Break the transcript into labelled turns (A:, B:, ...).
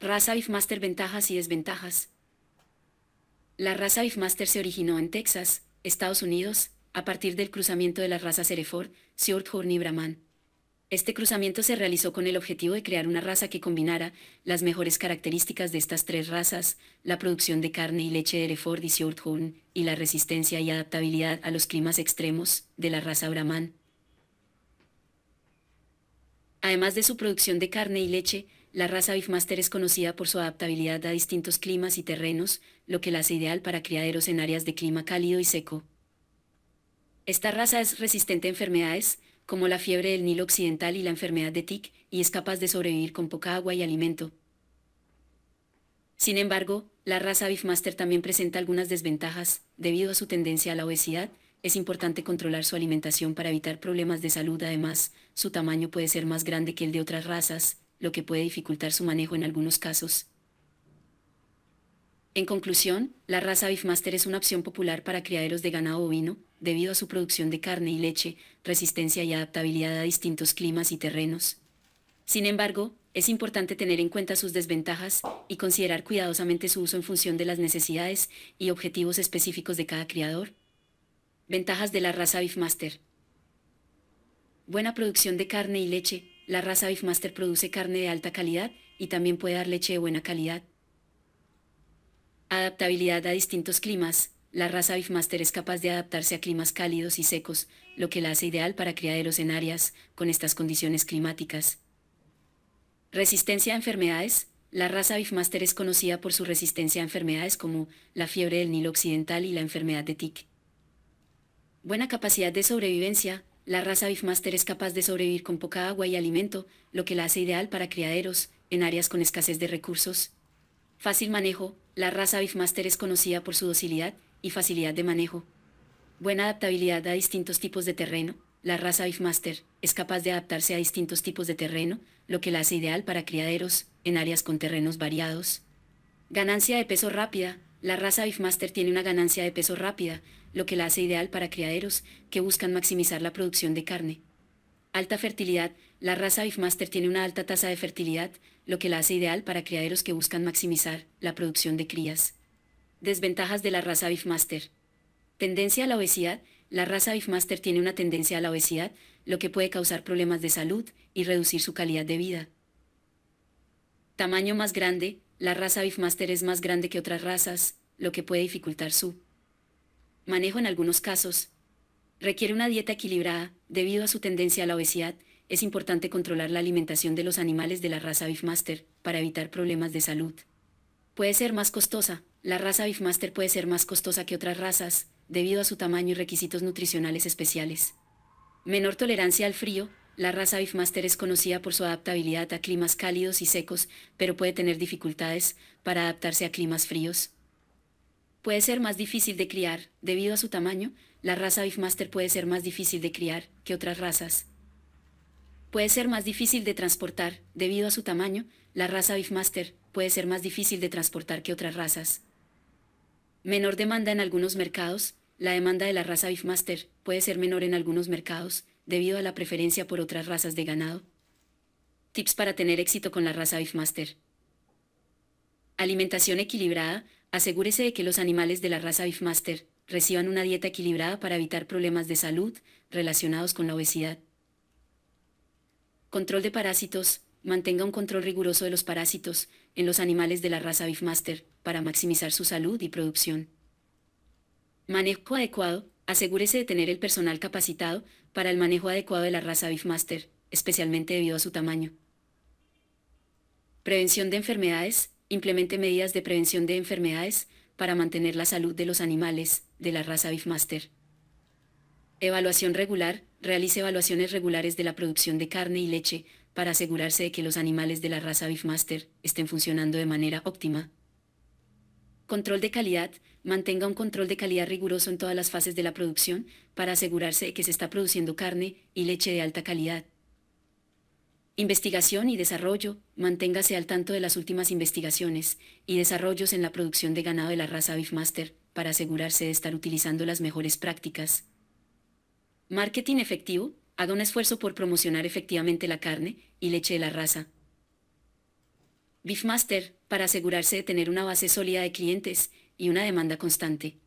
A: Raza Beefmaster Ventajas y desventajas. La raza Beefmaster se originó en Texas, Estados Unidos, a partir del cruzamiento de las razas Hereford, Sjordhorn y Brahman. Este cruzamiento se realizó con el objetivo de crear una raza que combinara las mejores características de estas tres razas, la producción de carne y leche de Hereford y Sjordhorn, y la resistencia y adaptabilidad a los climas extremos de la raza Brahman. Además de su producción de carne y leche, la raza Bifmaster es conocida por su adaptabilidad a distintos climas y terrenos, lo que la hace ideal para criaderos en áreas de clima cálido y seco. Esta raza es resistente a enfermedades, como la fiebre del Nilo Occidental y la enfermedad de Tic, y es capaz de sobrevivir con poca agua y alimento. Sin embargo, la raza Beefmaster también presenta algunas desventajas, debido a su tendencia a la obesidad, es importante controlar su alimentación para evitar problemas de salud. Además, su tamaño puede ser más grande que el de otras razas, lo que puede dificultar su manejo en algunos casos. En conclusión, la raza Beefmaster es una opción popular para criaderos de ganado bovino, debido a su producción de carne y leche, resistencia y adaptabilidad a distintos climas y terrenos. Sin embargo, es importante tener en cuenta sus desventajas y considerar cuidadosamente su uso en función de las necesidades y objetivos específicos de cada criador. Ventajas de la raza Beefmaster. Buena producción de carne y leche, la raza Bifmaster produce carne de alta calidad y también puede dar leche de buena calidad. Adaptabilidad a distintos climas. La raza Bifmaster es capaz de adaptarse a climas cálidos y secos, lo que la hace ideal para criaderos en áreas con estas condiciones climáticas. Resistencia a enfermedades. La raza Bifmaster es conocida por su resistencia a enfermedades como la fiebre del Nilo Occidental y la enfermedad de Tic. Buena capacidad de sobrevivencia. La raza Beefmaster es capaz de sobrevivir con poca agua y alimento, lo que la hace ideal para criaderos, en áreas con escasez de recursos. Fácil manejo, la raza Beefmaster es conocida por su docilidad y facilidad de manejo. Buena adaptabilidad a distintos tipos de terreno, la raza Beefmaster es capaz de adaptarse a distintos tipos de terreno, lo que la hace ideal para criaderos, en áreas con terrenos variados. Ganancia de peso rápida, la raza Beefmaster tiene una ganancia de peso rápida, lo que la hace ideal para criaderos que buscan maximizar la producción de carne. Alta fertilidad. La raza Beefmaster tiene una alta tasa de fertilidad, lo que la hace ideal para criaderos que buscan maximizar la producción de crías. Desventajas de la raza Beefmaster. Tendencia a la obesidad. La raza Beefmaster tiene una tendencia a la obesidad, lo que puede causar problemas de salud y reducir su calidad de vida. Tamaño más grande, la raza Beefmaster es más grande que otras razas, lo que puede dificultar su manejo en algunos casos. Requiere una dieta equilibrada, debido a su tendencia a la obesidad, es importante controlar la alimentación de los animales de la raza Beefmaster para evitar problemas de salud. Puede ser más costosa. La raza Beefmaster puede ser más costosa que otras razas, debido a su tamaño y requisitos nutricionales especiales. Menor tolerancia al frío, la raza Beefmaster es conocida por su adaptabilidad a climas cálidos y secos, pero puede tener dificultades para adaptarse a climas fríos. Puede ser más difícil de criar, debido a su tamaño, la raza Beefmaster puede ser más difícil de criar que otras razas. Puede ser más difícil de transportar, debido a su tamaño, la raza Beefmaster puede ser más difícil de transportar que otras razas. Menor demanda en algunos mercados, la demanda de la raza Beefmaster puede ser menor en algunos mercados, debido a la preferencia por otras razas de ganado. Tips para tener éxito con la raza Beefmaster. Alimentación equilibrada. Asegúrese de que los animales de la raza Beefmaster reciban una dieta equilibrada para evitar problemas de salud relacionados con la obesidad. Control de parásitos. Mantenga un control riguroso de los parásitos en los animales de la raza Beefmaster para maximizar su salud y producción. Manejo adecuado. Asegúrese de tener el personal capacitado para el manejo adecuado de la raza Beefmaster, especialmente debido a su tamaño. Prevención de enfermedades. Implemente medidas de prevención de enfermedades para mantener la salud de los animales de la raza Beefmaster. Evaluación regular. Realice evaluaciones regulares de la producción de carne y leche para asegurarse de que los animales de la raza Beefmaster estén funcionando de manera óptima Control de calidad. Mantenga un control de calidad riguroso en todas las fases de la producción para asegurarse de que se está produciendo carne y leche de alta calidad. Investigación y desarrollo. Manténgase al tanto de las últimas investigaciones y desarrollos en la producción de ganado de la raza Beefmaster para asegurarse de estar utilizando las mejores prácticas. Marketing efectivo. Haga un esfuerzo por promocionar efectivamente la carne y leche de la raza. Beefmaster, para asegurarse de tener una base sólida de clientes y una demanda constante.